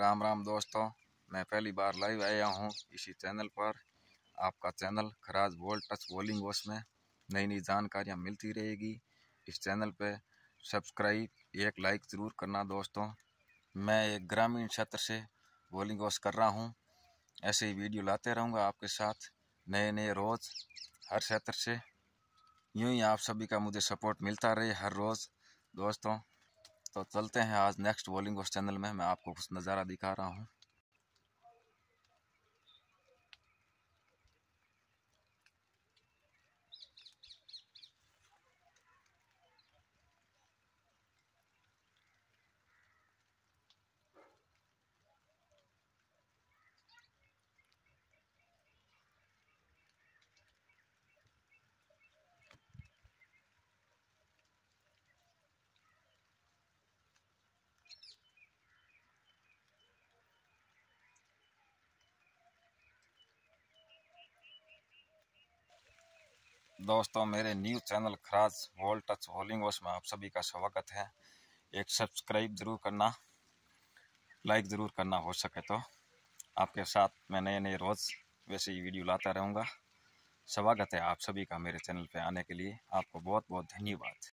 राम राम दोस्तों मैं पहली बार लाइव आया हूँ इसी चैनल पर आपका चैनल खराज बोल टच बॉलिंग वॉश में नई नई जानकारियाँ मिलती रहेगी इस चैनल पे सब्सक्राइब एक लाइक ज़रूर करना दोस्तों मैं एक ग्रामीण क्षेत्र से बॉलिंग वॉश कर रहा हूँ ऐसे ही वीडियो लाते रहूँगा आपके साथ नए नए रोज़ हर क्षेत्र से यूँ ही आप सभी का मुझे सपोर्ट मिलता रहे हर रोज़ दोस्तों तो चलते हैं आज नेक्स्ट बॉलिंग उस चैनल में मैं आपको कुछ नज़ारा दिखा रहा हूँ दोस्तों मेरे न्यूज़ चैनल खराज वॉल टच वॉलिंग वॉश में आप सभी का स्वागत है एक सब्सक्राइब ज़रूर करना लाइक ज़रूर करना हो सके तो आपके साथ मैं नए नए रोज़ वैसे ही वीडियो लाता रहूँगा स्वागत है आप सभी का मेरे चैनल पे आने के लिए आपको बहुत बहुत धन्यवाद